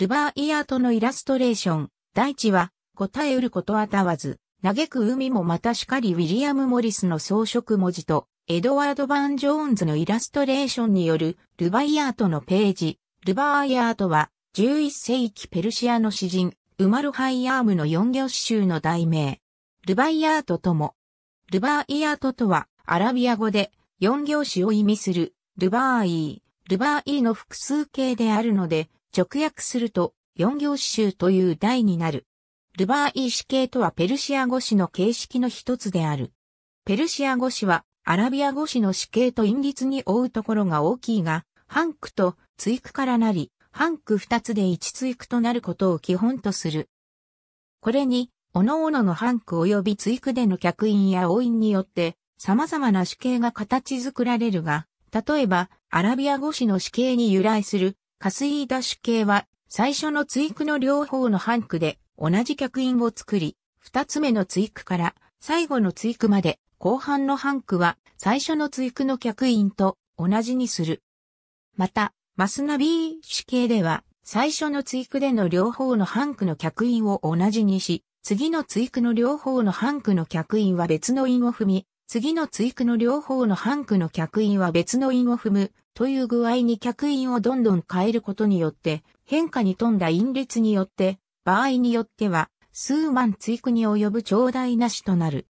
ルバーイアートのイラストレーション、大地は、答えうることあたわず、嘆く海もまたしかりウィリアム・モリスの装飾文字と、エドワード・バン・ジョーンズのイラストレーションによる、ルバイアートのページ、ルバーイアートは、11世紀ペルシアの詩人、ウマル・ハイアームの四行詩集の題名。ルバイアートとも。ルバーイアートとは、アラビア語で、四行詩を意味する、ルバーイー、ルバーイーの複数形であるので、直訳すると、四行詩集という題になる。ルバーイー詩系とはペルシア語詩の形式の一つである。ペルシア語詩は、アラビア語詩の詩系と因律に追うところが大きいが、半句と追句からなり、半句二つで一追句となることを基本とする。これに、各々の半句及び追句での客員や応印によって、様々な詩形が形作られるが、例えば、アラビア語詩の詩形に由来する、カスイーダッシュ系は、最初の追クの両方のハンクで、同じ客員を作り、二つ目の追クから最後の追クまで、後半のハンクは、最初の追クの客員と同じにする。また、マスナビー主系では、最初の追クでの両方のハンクの客員を同じにし、次の追クの両方のハンクの客員は別の印を踏み、次の追クの両方のハンクの客員は別の印を踏む、という具合に客員をどんどん変えることによって、変化に富んだ陰列によって、場合によっては、数万追句に及ぶ長大なしとなる。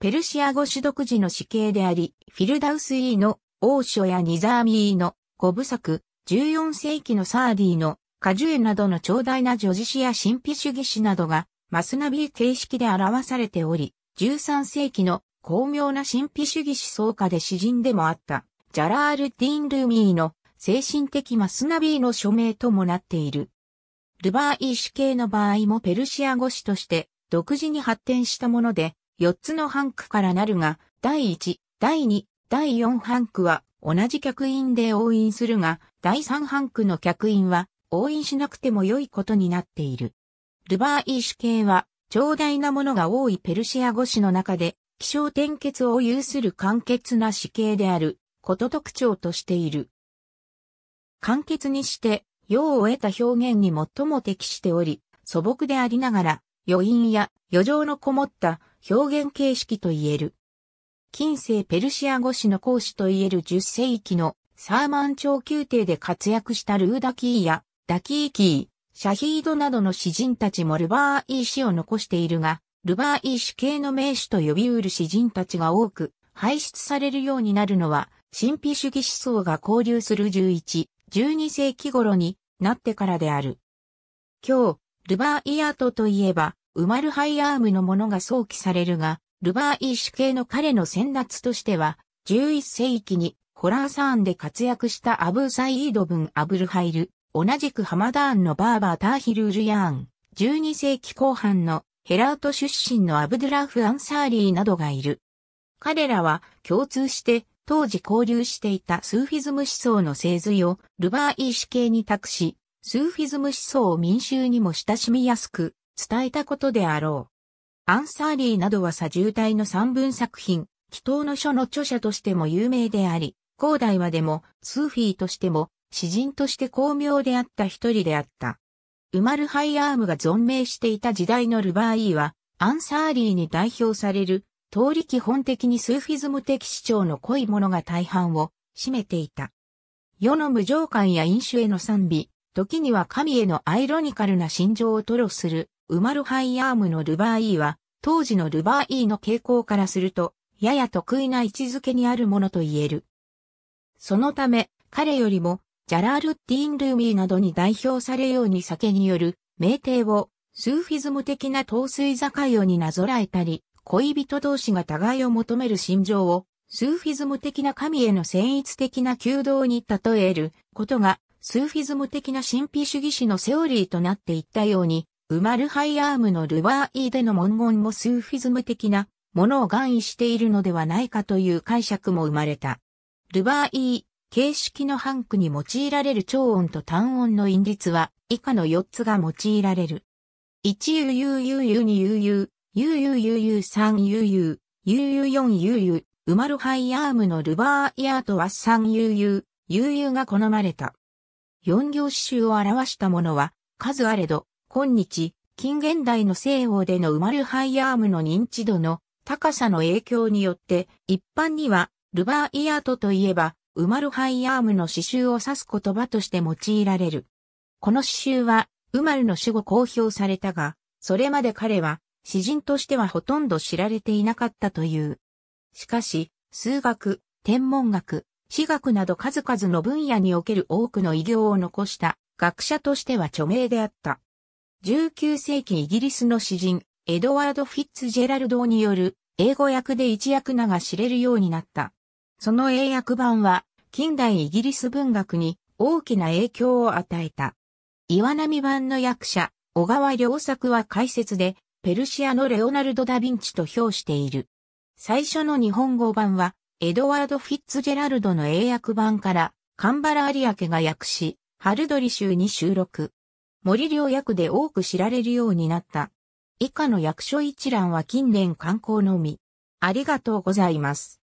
ペルシア語種独自の死刑であり、フィルダウス・イーの、王書やニザーミーの、五部作、14世紀のサーディーの、果樹園などの長大な女児詩や神秘主義詩などが、マスナビー形式で表されており、13世紀の巧妙な神秘主義思想家で詩人でもあった。ジャラール・ディン・ルーミーの精神的マスナビーの署名ともなっている。ルバーイ主系の場合もペルシア語詞として独自に発展したもので、4つのハンクからなるが、第1、第2、第4ハンクは同じ客員で応印するが、第3ハンクの客員は応印しなくても良いことになっている。ルバーイ主系は、長大なものが多いペルシア語詞の中で、気象点結を有する簡潔な詞形である。こと特徴としている。簡潔にして、用を得た表現に最も適しており、素朴でありながら、余韻や余剰のこもった表現形式と言える。近世ペルシア語史の講師と言える10世紀のサーマン朝宮廷で活躍したルーダキーやダキーキー、シャヒードなどの詩人たちもルバーイー詩を残しているが、ルバーイー詩系の名手と呼びうる詩人たちが多く排出されるようになるのは神秘主義思想が交流する11、12世紀頃になってからである。今日、ルバーイアートといえば、ウマルハイアームのものが想起されるが、ルバーイ主系の彼の先達としては、11世紀にホラーサーンで活躍したアブーサイード・ブン・アブルハイル、同じくハマダーンのバーバー・ターヒル・ールヤーン、12世紀後半のヘラート出身のアブドゥラフ・アンサーリーなどがいる。彼らは共通して当時交流していたスーフィズム思想の精髄をルバーイー主系に託し、スーフィズム思想を民衆にも親しみやすく伝えたことであろう。アンサーリーなどは左重体の三文作品、祈祷の書の著者としても有名であり、高大はでも、スーフィーとしても、詩人として巧妙であった一人であった。ウマルハイアームが存命していた時代のルバーイーは、アンサーリーに代表される通り基本的にスーフィズム的主張の濃いものが大半を占めていた。世の無常感や飲酒への賛美、時には神へのアイロニカルな心情を吐露する、ウマルハイアームのルバーイーは、当時のルバーイーの傾向からすると、やや得意な位置づけにあるものと言える。そのため、彼よりも、ジャラール・ディーン・ルーミーなどに代表されように酒による、名帝を、スーフィズム的な陶水境用になぞらえたり、恋人同士が互いを求める心情を、スーフィズム的な神への戦逸的な求道に例えることが、スーフィズム的な神秘主義史のセオリーとなっていったように、ウマルハイアームのルバーイーでの文言もスーフィズム的なものを含意しているのではないかという解釈も生まれた。ルバーイー、形式のハンクに用いられる超音と単音の韻律は、以下の4つが用いられる。1ゆゆゆゆ2にゆ UUUU3UU、UU4UU、ウマルハイアームのルバーイアートは 3UU、UU が好まれた。4行詩集を表したものは、数あれど、今日、近現代の西欧でのウマルハイアームの認知度の高さの影響によって、一般には、ルバーイアートといえば、ウマルハイアームの詩集を指す言葉として用いられる。この詩集は、ウマルの死後公表されたが、それまで彼は、詩人としてはほとんど知られていなかったという。しかし、数学、天文学、私学など数々の分野における多くの偉業を残した学者としては著名であった。19世紀イギリスの詩人、エドワード・フィッツジェラルドによる英語訳で一訳名が知れるようになった。その英訳版は近代イギリス文学に大きな影響を与えた。岩波版の役者、小川良作は解説で、ペルシアのレオナルド・ダ・ヴィンチと評している。最初の日本語版は、エドワード・フィッツジェラルドの英訳版から、カンバラアリアケが訳し、ハルドリ州に収録。森良役で多く知られるようになった。以下の役所一覧は近年観光のみ。ありがとうございます。